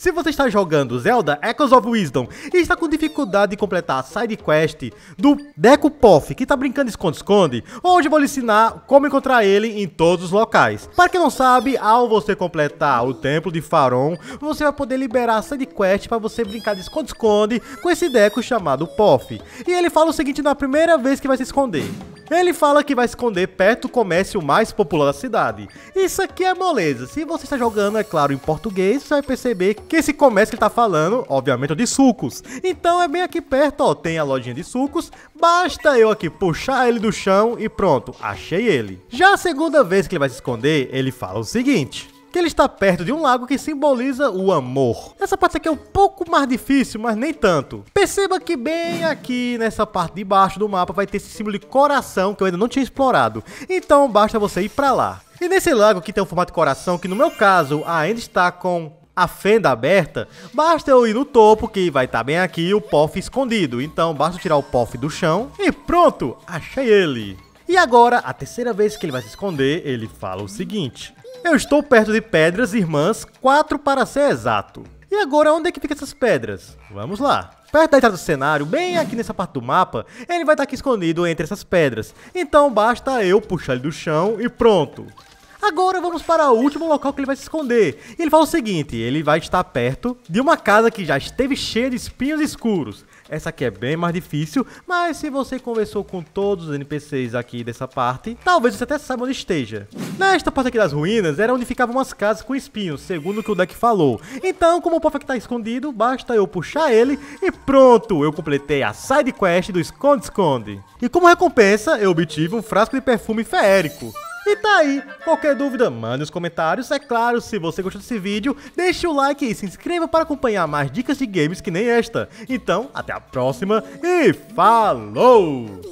Se você está jogando Zelda Echoes of Wisdom e está com dificuldade de completar a side quest do Deco Poff, que está brincando esconde-esconde, hoje vou lhe ensinar como encontrar ele em todos os locais. Para quem não sabe, ao você completar o Templo de Faron, você vai poder liberar a side quest para você brincar de esconde-esconde com esse Deco chamado Poff. E ele fala o seguinte na primeira vez que vai se esconder. Ele fala que vai esconder perto do comércio mais popular da cidade. Isso aqui é moleza. Se você está jogando, é claro, em português, você vai perceber que esse comércio que ele está falando, obviamente, é de sucos. Então é bem aqui perto, ó, tem a lojinha de sucos. Basta eu aqui puxar ele do chão e pronto, achei ele. Já a segunda vez que ele vai se esconder, ele fala o seguinte: que ele está perto de um lago que simboliza o amor. Essa parte aqui é um pouco mais difícil, mas nem tanto. Perceba que bem aqui nessa parte de baixo do mapa vai ter esse símbolo de coração que eu ainda não tinha explorado. Então basta você ir para lá. E nesse lago que tem o um formato de coração, que no meu caso ainda está com a fenda aberta, basta eu ir no topo que vai estar tá bem aqui o POF escondido. Então basta tirar o POF do chão e pronto, achei ele. E agora, a terceira vez que ele vai se esconder, ele fala o seguinte. Eu estou perto de pedras irmãs, quatro para ser exato. E agora onde é que ficam essas pedras? Vamos lá. Perto da entrada do cenário, bem aqui nessa parte do mapa, ele vai estar aqui escondido entre essas pedras. Então basta eu puxar ele do chão e pronto. Agora vamos para o último local que ele vai se esconder. E ele fala o seguinte, ele vai estar perto de uma casa que já esteve cheia de espinhos escuros. Essa aqui é bem mais difícil, mas se você conversou com todos os NPCs aqui dessa parte, talvez você até saiba onde esteja. Nesta parte aqui das ruínas era onde ficavam umas casas com espinhos, segundo o que o deck falou. Então, como o Puff está escondido, basta eu puxar ele e pronto, eu completei a side quest do Esconde-Esconde. E como recompensa, eu obtive um frasco de perfume feérico. E tá aí. Qualquer dúvida, mande nos comentários. É claro, se você gostou desse vídeo, deixe o like e se inscreva para acompanhar mais dicas de games que nem esta. Então, até a próxima e falou!